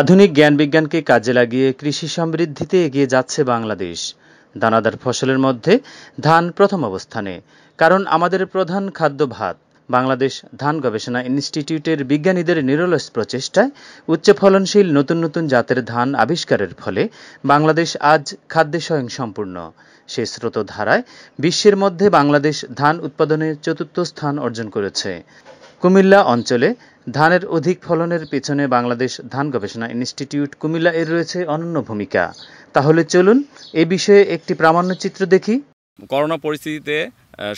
আধুনিক জ্ঞান বিজ্ঞানকে কাজে লাগিয়ে কৃষি সমৃদ্ধিতে এগিয়ে যাচ্ছে বাংলাদেশ দানাদার ফসলের মধ্যে ধান প্রথম অবস্থানে কারণ আমাদের প্রধান খাদ্য ভাত বাংলাদেশ ধান গবেষণা ইনস্টিটিউটের বিজ্ঞানীদের নিরলস প্রচেষ্টায় উচ্চ ফলনশীল নতুন নতুন জাতের ধান আবিষ্কারের ফলে বাংলাদেশ আজ খাদ্যে স্বয়ংসম্পূর্ণ সে ধারায় বিশ্বের মধ্যে বাংলাদেশ ধান উৎপাদনে চতুর্থ স্থান অর্জন করেছে কুমিল্লা অঞ্চলে ধানের অধিক ফলনের পেছনে বাংলাদেশ ধান গবেষণা ইনস্টিটিউট কুমিল্লা এর রয়েছে অনন্য ভূমিকা তাহলে চলুন এ বিষয়ে একটি প্রামাণ্যচিত্র দেখি করোনা পরিস্থিতিতে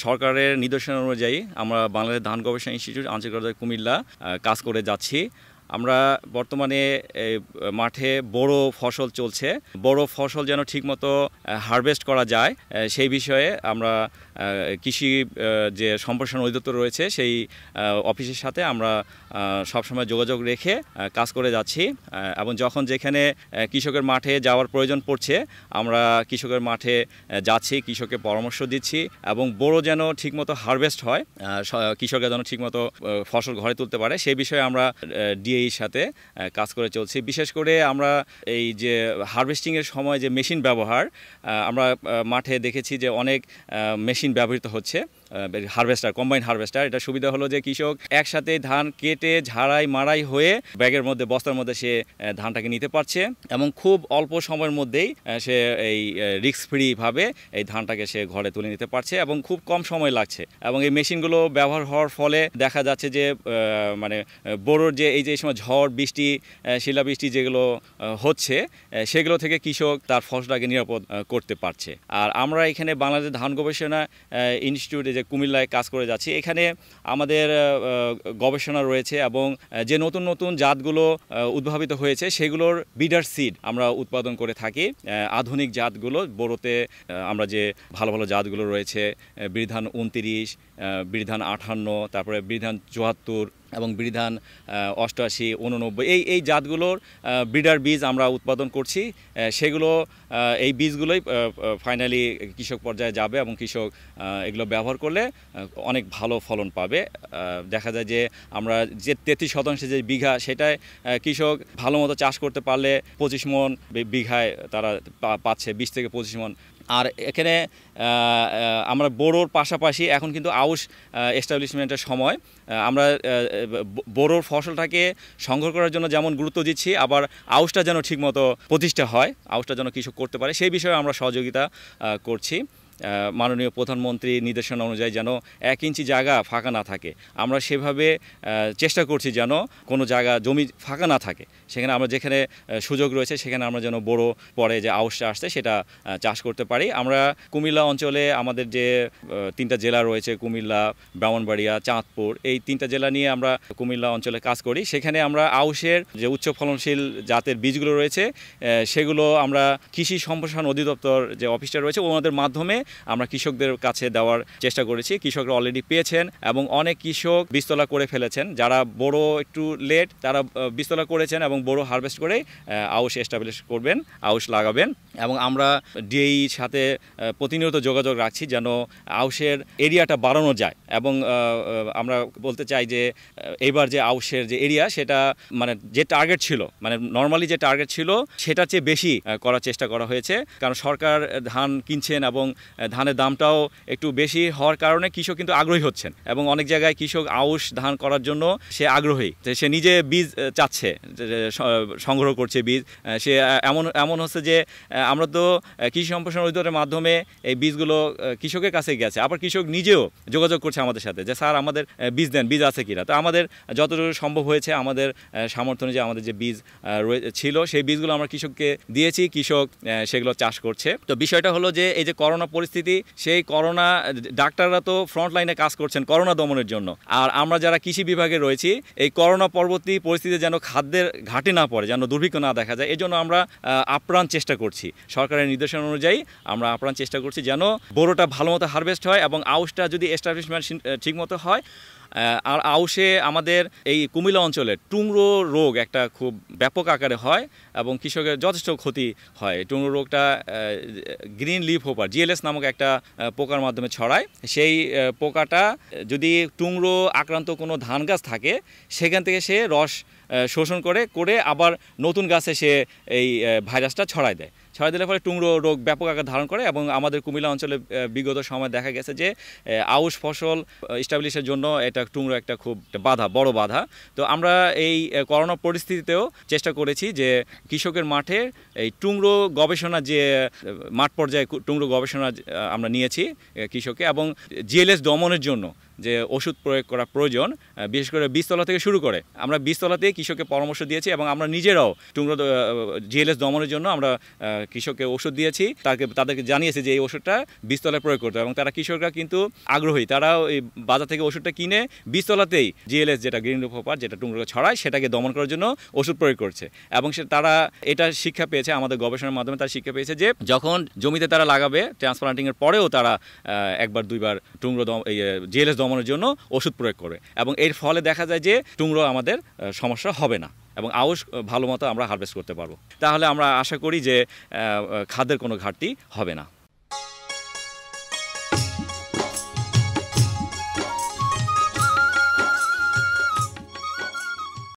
সরকারের নির্দেশনা অনুযায়ী আমরা বাংলাদেশ ধান গবেষণা ইনস্টিটিউট আঞ্চলিক কুমিল্লা কাজ করে যাচ্ছি আমরা বর্তমানে মাঠে বড় ফসল চলছে বড় ফসল যেন ঠিকমতো হারভেস্ট করা যায় সেই বিষয়ে আমরা কৃষি যে সম্প্রসারণ অধিদপ্তর রয়েছে সেই অফিসের সাথে আমরা সবসময় যোগাযোগ রেখে কাজ করে যাচ্ছি এবং যখন যেখানে কৃষকের মাঠে যাওয়ার প্রয়োজন পড়ছে আমরা কৃষকের মাঠে যাচ্ছি কৃষককে পরামর্শ দিচ্ছি এবং বড় যেন ঠিকমতো হারভেস্ট হয় কৃষকরা যেন ঠিকমতো ফসল ঘরে তুলতে পারে সেই বিষয়ে আমরা ডি এই সাথে কাজ করে চলছি বিশেষ করে আমরা এই যে হারভেস্টিংয়ের সময় যে মেশিন ব্যবহার আমরা মাঠে দেখেছি যে অনেক মেশিন ব্যবহৃত হচ্ছে হারভেস্টার কম্বাইন হারভেস্টার এটা সুবিধা হলো যে কৃষক একসাথে ধান কেটে ঝাড়াই মারাই হয়ে ব্যাগের মধ্যে বস্তার মধ্যে সে ধানটাকে নিতে পারছে এবং খুব অল্প সময়ের মধ্যেই সে এই রিক্স ফ্রিভাবে এই ধানটাকে সে ঘরে তুলে নিতে পারছে এবং খুব কম সময় লাগছে এবং এই মেশিনগুলো ব্যবহার হওয়ার ফলে দেখা যাচ্ছে যে মানে বোরোর যে এই যে সময় ঝড় বৃষ্টি শিলাবৃষ্টি যেগুলো হচ্ছে সেগুলো থেকে কৃষক তার ফসলটাকে নিরাপদ করতে পারছে আর আমরা এখানে বাংলাদেশ ধান গবেষণা ইনস্টিটিউটে যে কুমিল্লায় কাজ করে যাচ্ছি এখানে আমাদের গবেষণা রয়েছে এবং যে নতুন নতুন জাতগুলো উদ্ভাবিত হয়েছে সেগুলোর বিডার সিড আমরা উৎপাদন করে থাকি আধুনিক জাতগুলো বড়োতে আমরা যে ভালো ভালো জাতগুলো রয়েছে বিধান উনতিরিশ বিধান আঠান্ন তারপরে বিধান চুয়াত্তর এবং বিধান অষ্টআশি উননব্বই এই এই জাতগুলোর ব্রিডার বীজ আমরা উৎপাদন করছি সেগুলো এই বীজগুলোই ফাইনালি কৃষক পর্যায়ে যাবে এবং কৃষক এগুলো ব্যবহার করলে অনেক ভালো ফলন পাবে দেখা যায় যে আমরা যে তেত্রিশ শতাংশে যে বিঘা সেটায় কৃষক ভালো মতো চাষ করতে পারলে পঁচিশ মন বিঘায় তারা পাচ্ছে বিশ থেকে পঁচিশ মন আর এখানে আমরা বোরোর পাশাপাশি এখন কিন্তু আউশ এস্টাবলিশমেন্টের সময় আমরা বোরোর ফসলটাকে সংগ্রহ করার জন্য যেমন গুরুত্ব দিচ্ছি আবার আউশটা যেন ঠিকমতো প্রতিষ্ঠা হয় আউশটা যেন কৃষক করতে পারে সেই বিষয়ে আমরা সহযোগিতা করছি মাননীয় প্রধানমন্ত্রী নির্দেশনা অনুযায়ী যেন এক ইঞ্চি জায়গা ফাঁকা না থাকে আমরা সেভাবে চেষ্টা করছি যেন কোনো জায়গা জমি ফাঁকা না থাকে সেখানে আমরা যেখানে সুযোগ রয়েছে সেখানে আমরা যেন বড় পরে যে আউসটা আসছে সেটা চাষ করতে পারি আমরা কুমিল্লা অঞ্চলে আমাদের যে তিনটা জেলা রয়েছে কুমিল্লা ব্রাহ্মণবাড়িয়া চাঁদপুর এই তিনটা জেলা নিয়ে আমরা কুমিল্লা অঞ্চলে কাজ করি সেখানে আমরা আউসের যে উচ্চ ফলনশীল জাতের বীজগুলো রয়েছে সেগুলো আমরা কৃষি সম্প্রসারণ অধিদপ্তর যে অফিসটা রয়েছে ওনাদের মাধ্যমে আমরা কৃষকদের কাছে দেওয়ার চেষ্টা করেছি কৃষকরা অলরেডি পেয়েছেন এবং অনেক কৃষক বিস্তলা করে ফেলেছেন যারা বড় একটু লেট তারা বিস্তলা করেছেন এবং বড় হারভেস্ট করে আউস এস্টাবলিশ করবেন আউশ লাগাবেন এবং আমরা ডিএই সাথে প্রতিনিয়ত যোগাযোগ রাখছি যেন আউসের এরিয়াটা বাড়ানো যায় এবং আমরা বলতে চাই যে এইবার যে আউসের যে এরিয়া সেটা মানে যে টার্গেট ছিল মানে নর্মালি যে টার্গেট ছিল সেটার চেয়ে বেশি করার চেষ্টা করা হয়েছে কারণ সরকার ধান কিনছেন এবং ধানের দামটাও একটু বেশি হওয়ার কারণে কৃষক কিন্তু আগ্রহী হচ্ছেন এবং অনেক জায়গায় কৃষক আউশ ধান করার জন্য সে আগ্রহী সে নিজে বীজ চাচ্ছে সংগ্রহ করছে বীজ সে এমন এমন হচ্ছে যে আমরা তো কৃষি সম্প্রসারণ অধিদপ্তরের মাধ্যমে এই বীজগুলো কৃষকের কাছে গেছে আবার কৃষক নিজেও যোগাযোগ করছে আমাদের সাথে যে স্যার আমাদের বীজ দেন বীজ আছে কিনা তো আমাদের যতটুকু সম্ভব হয়েছে আমাদের সামর্থ্য অনুযায়ী আমাদের যে বীজ ছিল সেই বীজগুলো আমরা কৃষককে দিয়েছি কৃষক সেগুলো চাষ করছে তো বিষয়টা হলো যে এই যে করোনা পরি পরিস্থিতি সেই করোনা ডাক্তাররা তো ফ্রন্টলাইনে কাজ করছেন করোনা দমনের জন্য আর আমরা যারা কৃষি বিভাগে রয়েছি এই করোনা পরবর্তী পরিস্থিতি যেন খাদ্যের ঘাটে না পড়ে যেন দুর্ভিক্ষ না দেখা যায় এজন্য আমরা আপ্রাণ চেষ্টা করছি সরকারের নির্দেশনা অনুযায়ী আমরা আপ্রাণ চেষ্টা করছি যেন বোরোটা ভালো মতো হারভেস্ট হয় এবং আউসটা যদি এস্টাবলিশমেন্ট ঠিকমতো হয় আর আউসে আমাদের এই কুমিল্লা অঞ্চলে টুংরো রোগ একটা খুব ব্যাপক আকারে হয় এবং কৃষকের যথেষ্ট ক্ষতি হয় টুংরো রোগটা গ্রিন লিফ হোপার জিএলএস নামক একটা পোকার মাধ্যমে ছড়ায় সেই পোকাটা যদি টুংরো আক্রান্ত কোনো ধান গাছ থাকে সেখান থেকে সে রস শোষণ করে করে আবার নতুন গাছে সে এই ভাইরাসটা ছড়ায় দেয় ছড়া দিলে ফলে টুংরো রোগ ব্যাপক আকার ধারণ করে এবং আমাদের কুমিল্লা অঞ্চলে বিগত সময় দেখা গেছে যে আউশ ফসল স্টাবলিশের জন্য এটা টুংরো একটা খুব বাধা বড় বাধা তো আমরা এই করোনা পরিস্থিতিতেও চেষ্টা করেছি যে কৃষকের মাঠে এই টুংরো গবেষণা যে মাঠ পর্যায়ে টুংরো গবেষণা আমরা নিয়েছি কৃষকে এবং জিএলএস দমনের জন্য যে ওষুধ প্রয়োগ করা প্রয়োজন বিশেষ করে বীজতলা থেকে শুরু করে আমরা বীজতলাতেই কৃষককে পরামর্শ দিয়েছি এবং আমরা নিজেরাও টুংরো জিএলএস দমনের জন্য আমরা কৃষককে ওষুধ দিয়েছি তাকে তাদেরকে জানিয়েছি যে এই ওষুধটা বীজতলায় প্রয়োগ করতে এবং তারা কৃষকরা কিন্তু আগ্রহী তারাও এই বাজার থেকে ওষুধটা কিনে বীজতলাতেই জিএলএস যেটা গ্রিন রুফোপার যেটা টুংরোকে ছড়ায় সেটাকে দমন করার জন্য ওষুধ প্রয়োগ করছে এবং সে তারা এটা শিক্ষা পেয়েছে আমাদের গবেষণার মাধ্যমে তারা শিক্ষা পেয়েছে যে যখন জমিতে তারা লাগাবে ট্রান্সপ্লান্টিংয়ের পরেও তারা একবার দুইবার টুমরো দম জিএলএস দমন দমনের জন্য ওষুধ প্রয়োগ করে এবং এর ফলে দেখা যায় যে টুমরো আমাদের সমস্যা হবে না এবং আউশ ভালো মতো আমরা হারভেস্ট করতে পারবো তাহলে আমরা আশা করি যে খাদ্যের কোনো ঘাটতি হবে না